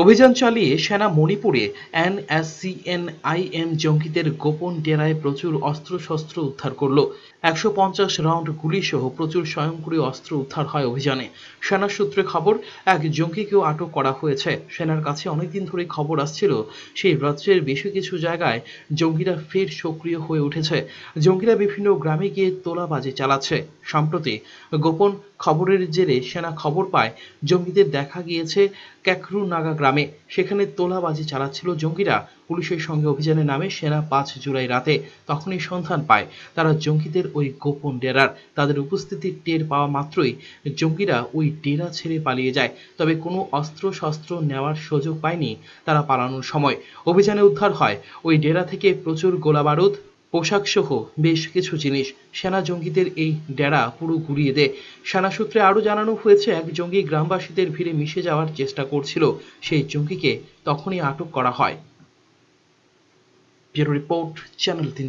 অভিযান চালিয়ে সেনা মণিপুরে এনএসসিএনআইএম জঙ্গিদের গোপন ডেরায় প্রচুর অস্ত্রশস্ত্র উদ্ধার করল একশো পঞ্চাশ রাউন্ড সহ প্রচুর স্বয়ংক্রিয় অস্ত্র উদ্ধার হয় অভিযানে সেনা সূত্রে খবর এক জঙ্গিকেও আটক করা হয়েছে সেনার কাছে অনেকদিন ধরে খবর আসছিল সেই রাজ্যের বেশ কিছু জায়গায় জঙ্গিরা ফের সক্রিয় হয়ে উঠেছে জঙ্গিরা বিভিন্ন গ্রামে গিয়ে তোলাবাজি চালাচ্ছে সম্প্রতি গোপন খবরের জেরে সেনা খবর পায় জঙ্গিদের দেখা গিয়েছে ক্যাকরু নাগা গ্রামে সেখানে তোলাবাজি চালাচ্ছিল জঙ্গিরা পুলিশের সঙ্গে অভিযানে নামে সেনা পাঁচ জুলাই রাতে তখনই সন্ধান পায় তারা জঙ্গিদের ওই গোপন ডেরার তাদের উপস্থিতি টের পাওয়া মাত্রই জঙ্গিরা ওই ডেরা ছেড়ে পালিয়ে যায় তবে কোনো অস্ত্র শস্ত্র নেওয়ার সুযোগ পায়নি তারা পালানোর সময় অভিযানে উদ্ধার হয় ওই ডেরা থেকে প্রচুর গোলাবারুদ পোশাকসহ বেশ কিছু জিনিস সেনা জঙ্গিদের এই ডেরা পুরো ঘুরিয়ে দেয় সেনা সূত্রে আরও জানানো হয়েছে এক জঙ্গি গ্রামবাসীদের ভিড়ে মিশে যাওয়ার চেষ্টা করছিল সেই জঙ্গিকে তখনই আটক করা হয় রিপোর্ট চ্যানেল তিন